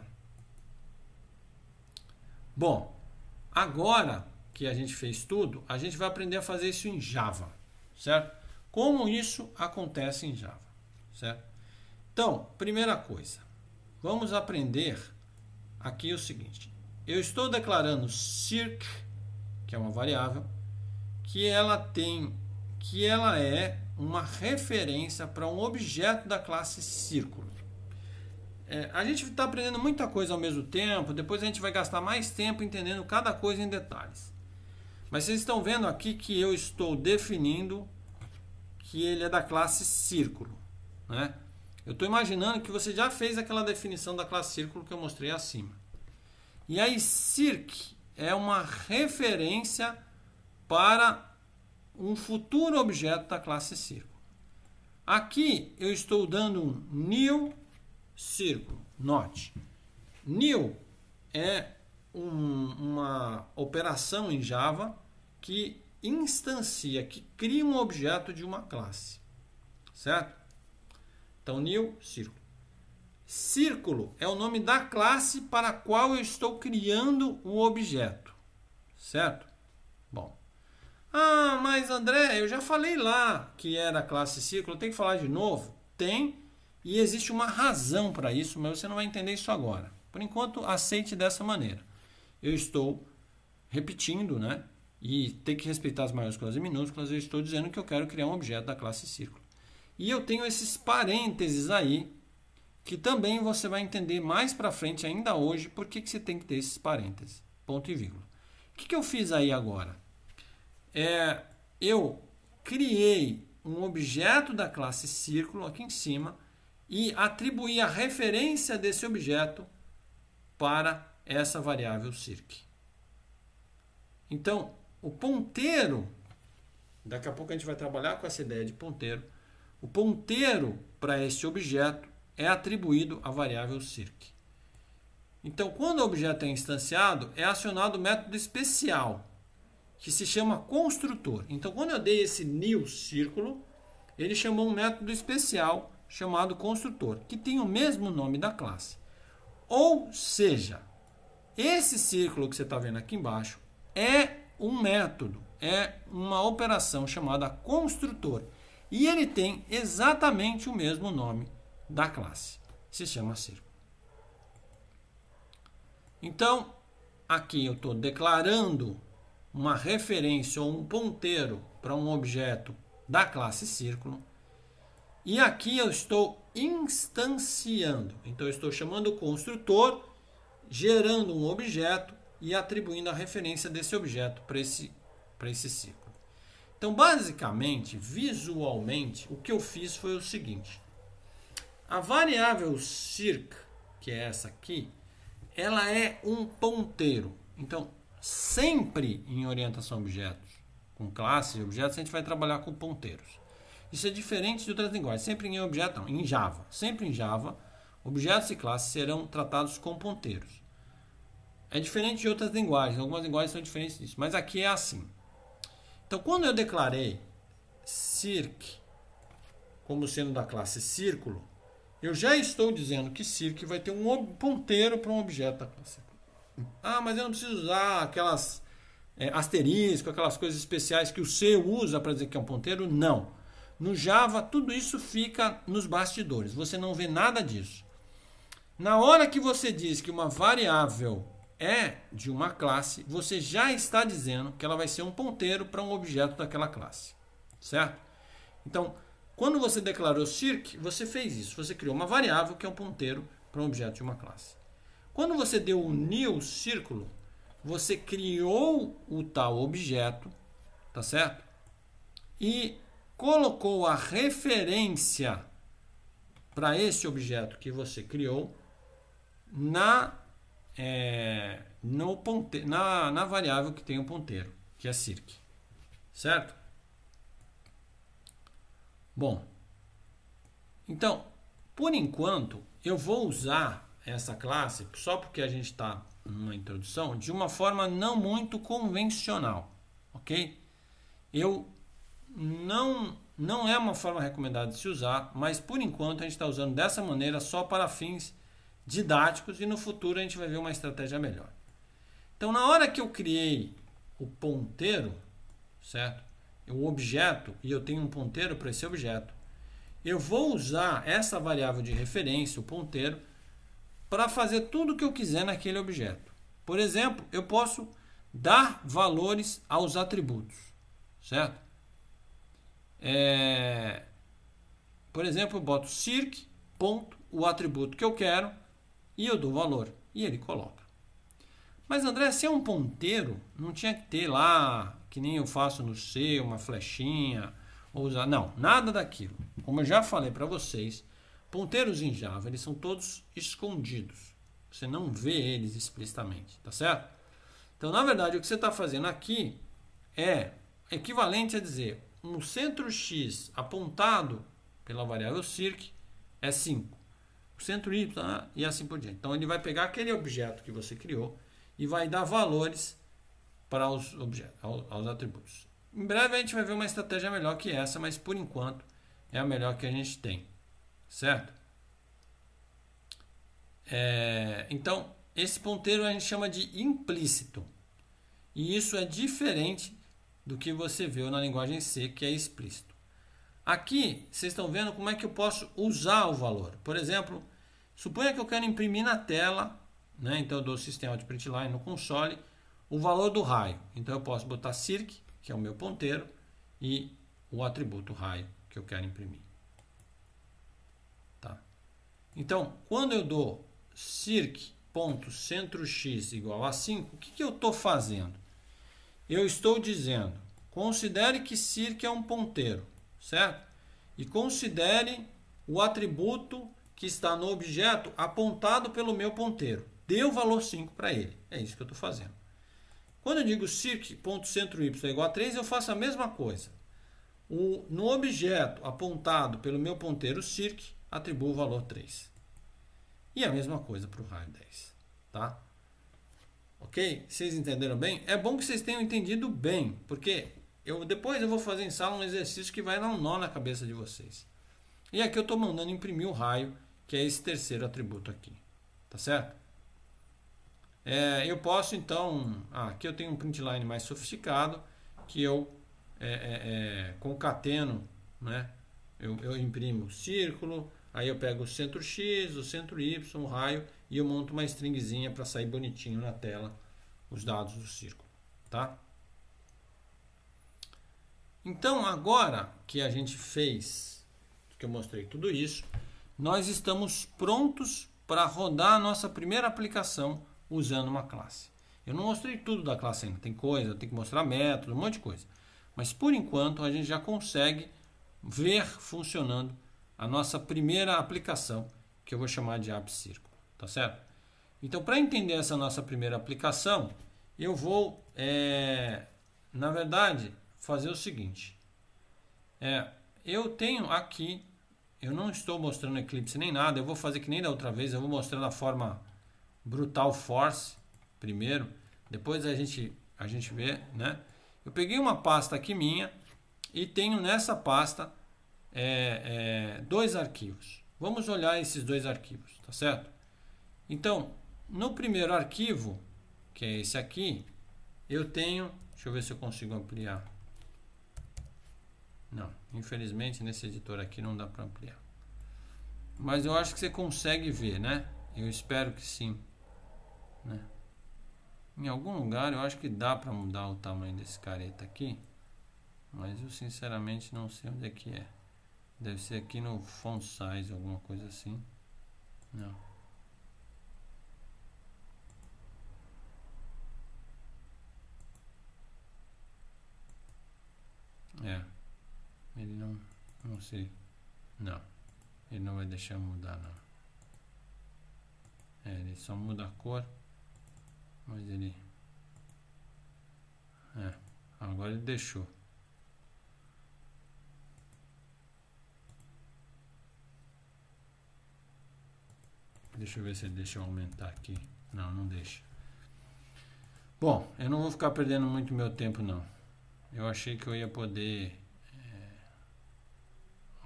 S1: Bom, agora que a gente fez tudo, a gente vai aprender a fazer isso em Java, certo? Como isso acontece em Java, certo? Então, primeira coisa, vamos aprender aqui o seguinte. Eu estou declarando circ, que é uma variável, que ela tem, que ela é uma referência para um objeto da classe círculo. É, a gente está aprendendo muita coisa ao mesmo tempo, depois a gente vai gastar mais tempo entendendo cada coisa em detalhes. Mas vocês estão vendo aqui que eu estou definindo que ele é da classe círculo, né? Eu estou imaginando que você já fez aquela definição da classe círculo que eu mostrei acima. E aí, circ é uma referência para um futuro objeto da classe círculo. Aqui eu estou dando um new círculo, note. New é um, uma operação em Java que instancia, que cria um objeto de uma classe. Certo? Então, new, círculo. Círculo é o nome da classe para a qual eu estou criando o um objeto. Certo? Bom. Ah, mas André, eu já falei lá que era a classe círculo. Tem que falar de novo? Tem. E existe uma razão para isso, mas você não vai entender isso agora. Por enquanto, aceite dessa maneira eu estou repetindo, né? E tem que respeitar as maiúsculas e minúsculas, eu estou dizendo que eu quero criar um objeto da classe círculo. E eu tenho esses parênteses aí, que também você vai entender mais para frente ainda hoje, por que você tem que ter esses parênteses, ponto e vírgula. O que, que eu fiz aí agora? É, eu criei um objeto da classe círculo aqui em cima e atribuí a referência desse objeto para essa variável circ. Então, o ponteiro, daqui a pouco a gente vai trabalhar com essa ideia de ponteiro, o ponteiro para este objeto é atribuído à variável circ. Então, quando o objeto é instanciado, é acionado o método especial, que se chama construtor. Então, quando eu dei esse new círculo, ele chamou um método especial chamado construtor, que tem o mesmo nome da classe. Ou seja, esse círculo que você está vendo aqui embaixo é um método, é uma operação chamada construtor. E ele tem exatamente o mesmo nome da classe. Se chama círculo. Então, aqui eu estou declarando uma referência ou um ponteiro para um objeto da classe círculo. E aqui eu estou instanciando. Então, eu estou chamando o construtor gerando um objeto e atribuindo a referência desse objeto para esse, esse ciclo. Então, basicamente, visualmente, o que eu fiz foi o seguinte. A variável circ, que é essa aqui, ela é um ponteiro. Então, sempre em orientação a objetos, com classes de objetos, a gente vai trabalhar com ponteiros. Isso é diferente de outras linguagens. Sempre em objeto, não, em Java. Sempre em Java, Objetos e classes serão tratados com ponteiros. É diferente de outras linguagens, algumas linguagens são diferentes disso, mas aqui é assim. Então, quando eu declarei circ como sendo da classe círculo, eu já estou dizendo que circ vai ter um ponteiro para um objeto da classe. Ah, mas eu não preciso usar aquelas é, asterisco, aquelas coisas especiais que o C usa para dizer que é um ponteiro? Não. No Java, tudo isso fica nos bastidores. Você não vê nada disso. Na hora que você diz que uma variável é de uma classe, você já está dizendo que ela vai ser um ponteiro para um objeto daquela classe, certo? Então, quando você declarou circ, você fez isso, você criou uma variável que é um ponteiro para um objeto de uma classe. Quando você deu o new círculo, você criou o tal objeto, tá certo? E colocou a referência para esse objeto que você criou na, é, no ponte, na, na variável que tem o ponteiro, que é circ. Certo? Bom, então, por enquanto, eu vou usar essa classe, só porque a gente está numa introdução, de uma forma não muito convencional, ok? Eu não não é uma forma recomendada de se usar, mas por enquanto a gente está usando dessa maneira só para fins didáticos e no futuro a gente vai ver uma estratégia melhor. Então, na hora que eu criei o ponteiro, certo? O objeto, e eu tenho um ponteiro para esse objeto, eu vou usar essa variável de referência, o ponteiro, para fazer tudo o que eu quiser naquele objeto. Por exemplo, eu posso dar valores aos atributos, certo? É... Por exemplo, eu boto circ, ponto, o atributo que eu quero, e eu dou valor. E ele coloca. Mas André, se é um ponteiro, não tinha que ter lá, que nem eu faço no C, uma flechinha, ou usar. Não, nada daquilo. Como eu já falei para vocês, ponteiros em Java, eles são todos escondidos. Você não vê eles explicitamente, tá certo? Então, na verdade, o que você está fazendo aqui é equivalente a dizer um centro x apontado pela variável circ é 5 centro Y tá? e assim por diante. Então ele vai pegar aquele objeto que você criou e vai dar valores para os objetos, aos atributos. Em breve a gente vai ver uma estratégia melhor que essa, mas por enquanto é a melhor que a gente tem, certo? É, então esse ponteiro a gente chama de implícito e isso é diferente do que você viu na linguagem C, que é explícito. Aqui, vocês estão vendo como é que eu posso usar o valor. Por exemplo, suponha que eu quero imprimir na tela, né? então do sistema de printline no console, o valor do raio. Então eu posso botar circ, que é o meu ponteiro, e o atributo raio que eu quero imprimir. Tá? Então, quando eu dou x igual a 5, o que, que eu estou fazendo? Eu estou dizendo, considere que circ é um ponteiro certo? E considere o atributo que está no objeto apontado pelo meu ponteiro. Dê o valor 5 para ele. É isso que eu estou fazendo. Quando eu digo circ.centroy é igual a 3, eu faço a mesma coisa. O, no objeto apontado pelo meu ponteiro circ, atribuo o valor 3. E a mesma coisa para o raio 10. Tá? Ok? Vocês entenderam bem? É bom que vocês tenham entendido bem, porque eu, depois eu vou fazer em sala um exercício que vai dar um nó na cabeça de vocês. E aqui eu estou mandando imprimir o raio, que é esse terceiro atributo aqui. Tá certo? É, eu posso então... Ah, aqui eu tenho um printline mais sofisticado, que eu é, é, é, concateno, né? Eu, eu imprimo o círculo, aí eu pego o centro X, o centro Y, o raio, e eu monto uma stringzinha para sair bonitinho na tela os dados do círculo. Tá? Então, agora que a gente fez, que eu mostrei tudo isso, nós estamos prontos para rodar a nossa primeira aplicação usando uma classe. Eu não mostrei tudo da classe ainda, tem coisa, tem que mostrar método, um monte de coisa. Mas por enquanto a gente já consegue ver funcionando a nossa primeira aplicação, que eu vou chamar de app círculo, tá certo? Então, para entender essa nossa primeira aplicação, eu vou, é, na verdade, fazer o seguinte. É, eu tenho aqui, eu não estou mostrando eclipse nem nada, eu vou fazer que nem da outra vez, eu vou mostrar da forma brutal force primeiro, depois a gente a gente vê, né? Eu peguei uma pasta aqui minha e tenho nessa pasta é, é, dois arquivos. Vamos olhar esses dois arquivos, tá certo? Então, no primeiro arquivo, que é esse aqui, eu tenho, deixa eu ver se eu consigo ampliar. Não, infelizmente nesse editor aqui não dá para ampliar. Mas eu acho que você consegue ver, né? Eu espero que sim. Né? Em algum lugar eu acho que dá para mudar o tamanho desse careta aqui. Mas eu sinceramente não sei onde é que é. Deve ser aqui no font size, alguma coisa assim. Não. É. Ele não, não sei. Não. Ele não vai deixar mudar não. É, ele só muda a cor. Mas ele. É. Agora ele deixou. Deixa eu ver se ele deixa eu aumentar aqui. Não, não deixa. Bom, eu não vou ficar perdendo muito meu tempo não. Eu achei que eu ia poder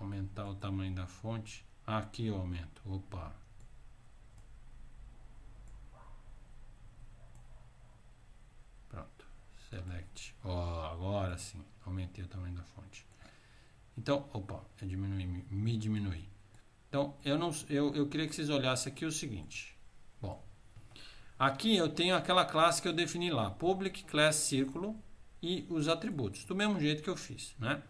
S1: aumentar o tamanho da fonte. Aqui eu aumento. Opa! Pronto. Select. Ó, agora sim. Aumentei o tamanho da fonte. Então, opa, eu diminui, me diminui. Então, eu, não, eu, eu queria que vocês olhassem aqui o seguinte. Bom, aqui eu tenho aquela classe que eu defini lá, public class círculo e os atributos, do mesmo jeito que eu fiz, né?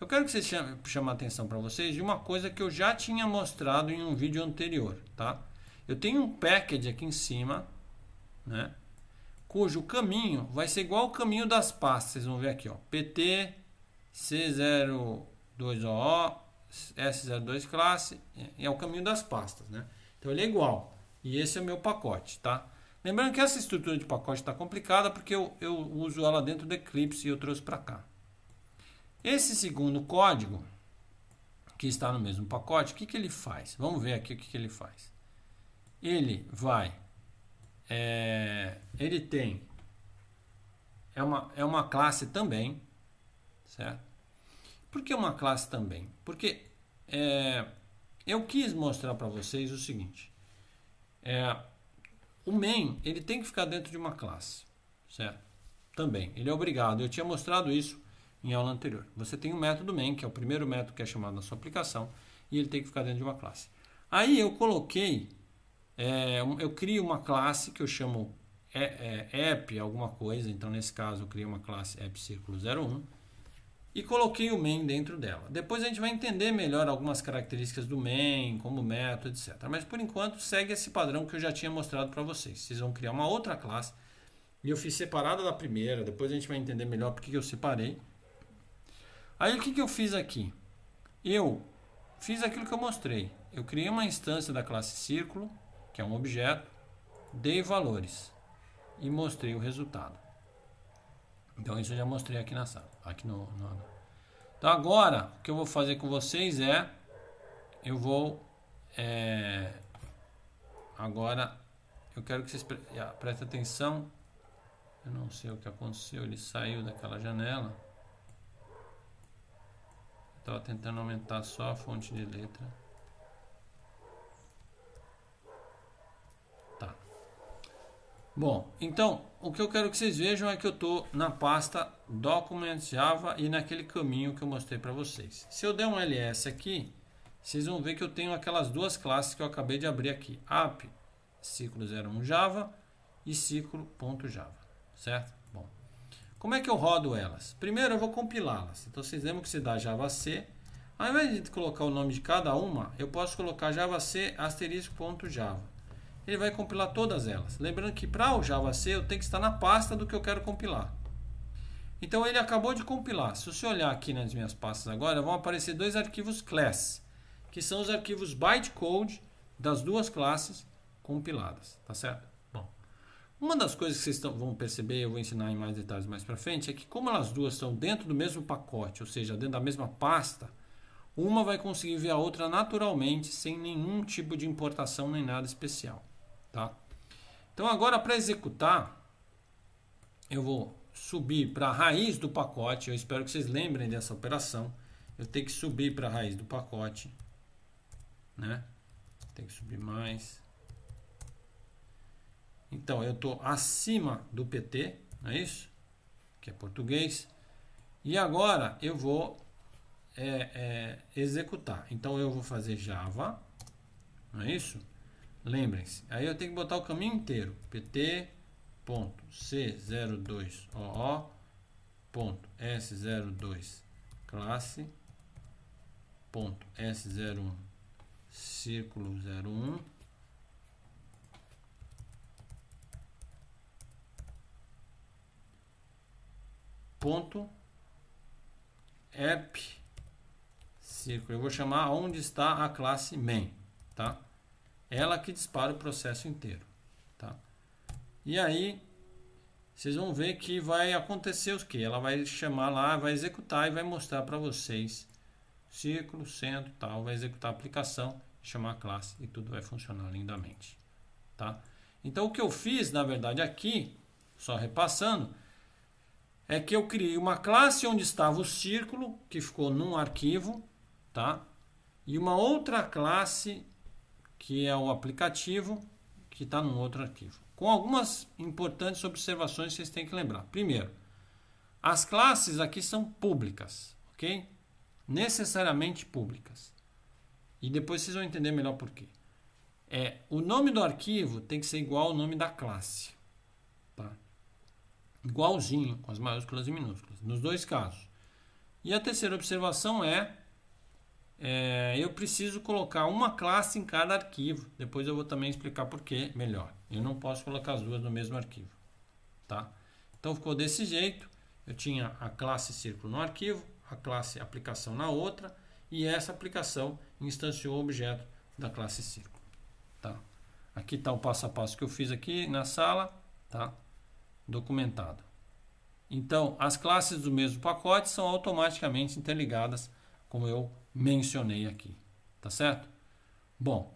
S1: Eu quero que vocês chamem, chamar a atenção para vocês de uma coisa que eu já tinha mostrado em um vídeo anterior, tá? Eu tenho um package aqui em cima, né? Cujo caminho vai ser igual ao caminho das pastas. Vocês vão ver aqui, ó. PT, C02OO, S02 classe, é, é o caminho das pastas, né? Então ele é igual. E esse é o meu pacote, tá? Lembrando que essa estrutura de pacote está complicada porque eu, eu uso ela dentro do Eclipse e eu trouxe para cá. Esse segundo código, que está no mesmo pacote, o que, que ele faz? Vamos ver aqui o que, que ele faz. Ele vai. É, ele tem. É uma, é uma classe também, certo? Por que uma classe também? Porque é, eu quis mostrar para vocês o seguinte. É, o main ele tem que ficar dentro de uma classe, certo? Também, ele é obrigado. Eu tinha mostrado isso em aula anterior. Você tem o método main, que é o primeiro método que é chamado na sua aplicação, e ele tem que ficar dentro de uma classe. Aí eu coloquei, é, eu crio uma classe que eu chamo é, é, app alguma coisa, então nesse caso eu criei uma classe app círculo 01 e coloquei o main dentro dela. Depois a gente vai entender melhor algumas características do main, como método, etc. Mas por enquanto segue esse padrão que eu já tinha mostrado para vocês. Vocês vão criar uma outra classe e eu fiz separada da primeira, depois a gente vai entender melhor porque eu separei. Aí o que, que eu fiz aqui? Eu fiz aquilo que eu mostrei. Eu criei uma instância da classe círculo, que é um objeto, dei valores e mostrei o resultado. Então isso eu já mostrei aqui na sala, aqui no, no... Então agora o que eu vou fazer com vocês é, eu vou é, agora eu quero que vocês pre ah, prestem atenção. Eu não sei o que aconteceu, ele saiu daquela janela. Estava tá tentando aumentar só a fonte de letra. Tá. Bom, então o que eu quero que vocês vejam é que eu estou na pasta Documents Java e naquele caminho que eu mostrei para vocês. Se eu der um ls aqui, vocês vão ver que eu tenho aquelas duas classes que eu acabei de abrir aqui. app ciclo01 Java e ciclo.java, certo? Como é que eu rodo elas? Primeiro eu vou compilá-las. Então vocês lembram que se dá Java C? Ao invés de colocar o nome de cada uma, eu posso colocar Java C asterisco.java. Ele vai compilar todas elas. Lembrando que para o Java C eu tenho que estar na pasta do que eu quero compilar. Então ele acabou de compilar. Se você olhar aqui nas minhas pastas agora, vão aparecer dois arquivos class, que são os arquivos bytecode das duas classes compiladas, tá certo? Uma das coisas que vocês estão, vão perceber, eu vou ensinar em mais detalhes mais para frente, é que como elas duas estão dentro do mesmo pacote, ou seja, dentro da mesma pasta, uma vai conseguir ver a outra naturalmente, sem nenhum tipo de importação nem nada especial, tá? Então agora para executar, eu vou subir para a raiz do pacote, eu espero que vocês lembrem dessa operação, eu tenho que subir para a raiz do pacote, né? Tem que subir mais, então, eu estou acima do PT, não é isso? Que é português. E agora eu vou é, é, executar. Então, eu vou fazer Java, não é isso? Lembrem-se, aí eu tenho que botar o caminho inteiro. pt.c02oo.s02 classe ponto S01 círculo 01 ponto app círculo. Eu vou chamar onde está a classe main, tá? Ela que dispara o processo inteiro, tá? E aí vocês vão ver que vai acontecer o que? Ela vai chamar lá, vai executar e vai mostrar para vocês círculo, centro, tal, vai executar a aplicação, chamar a classe e tudo vai funcionar lindamente, tá? Então o que eu fiz, na verdade, aqui, só repassando, é que eu criei uma classe onde estava o círculo, que ficou num arquivo, tá? E uma outra classe, que é o aplicativo, que está num outro arquivo. Com algumas importantes observações que vocês têm que lembrar. Primeiro, as classes aqui são públicas, ok? Necessariamente públicas. E depois vocês vão entender melhor por quê. É, o nome do arquivo tem que ser igual ao nome da classe igualzinho com as maiúsculas e minúsculas, nos dois casos. E a terceira observação é, é, eu preciso colocar uma classe em cada arquivo. Depois eu vou também explicar por que melhor. Eu não posso colocar as duas no mesmo arquivo. Tá? Então ficou desse jeito. Eu tinha a classe círculo no arquivo, a classe aplicação na outra, e essa aplicação instanciou o objeto da classe círculo. Tá? Aqui está o passo a passo que eu fiz aqui na sala. Tá? documentado. Então, as classes do mesmo pacote são automaticamente interligadas, como eu mencionei aqui, tá certo? Bom,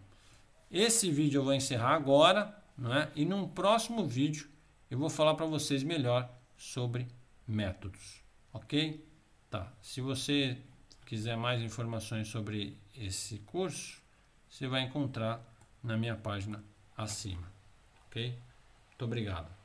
S1: esse vídeo eu vou encerrar agora, né? E num próximo vídeo eu vou falar para vocês melhor sobre métodos, ok? Tá. Se você quiser mais informações sobre esse curso, você vai encontrar na minha página acima, ok? Muito obrigado.